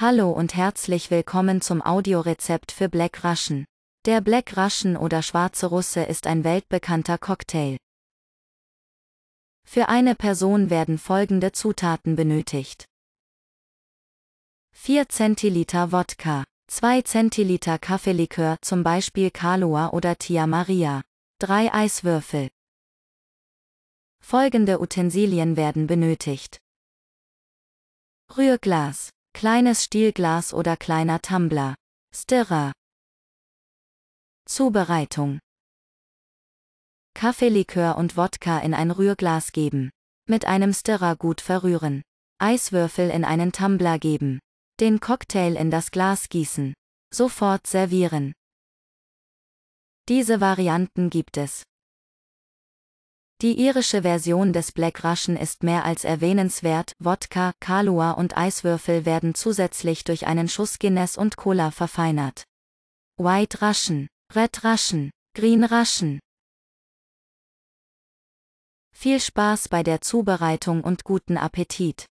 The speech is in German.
Hallo und herzlich willkommen zum Audiorezept für Black Russian. Der Black Russian oder Schwarze Russe ist ein weltbekannter Cocktail. Für eine Person werden folgende Zutaten benötigt. 4 Zentiliter Wodka, 2 Zentiliter Kaffeelikör zum Beispiel Kalua oder Tia Maria, 3 Eiswürfel. Folgende Utensilien werden benötigt. Rührglas, kleines Stielglas oder kleiner Tumbler, Stirrer. Zubereitung. Kaffeelikör und Wodka in ein Rührglas geben. Mit einem Stirrer gut verrühren. Eiswürfel in einen Tumbler geben. Den Cocktail in das Glas gießen. Sofort servieren. Diese Varianten gibt es. Die irische Version des Black Russian ist mehr als erwähnenswert. Wodka, Kalua und Eiswürfel werden zusätzlich durch einen Schuss Guinness und Cola verfeinert. White Russian, Red Russian, Green Russian. Viel Spaß bei der Zubereitung und guten Appetit!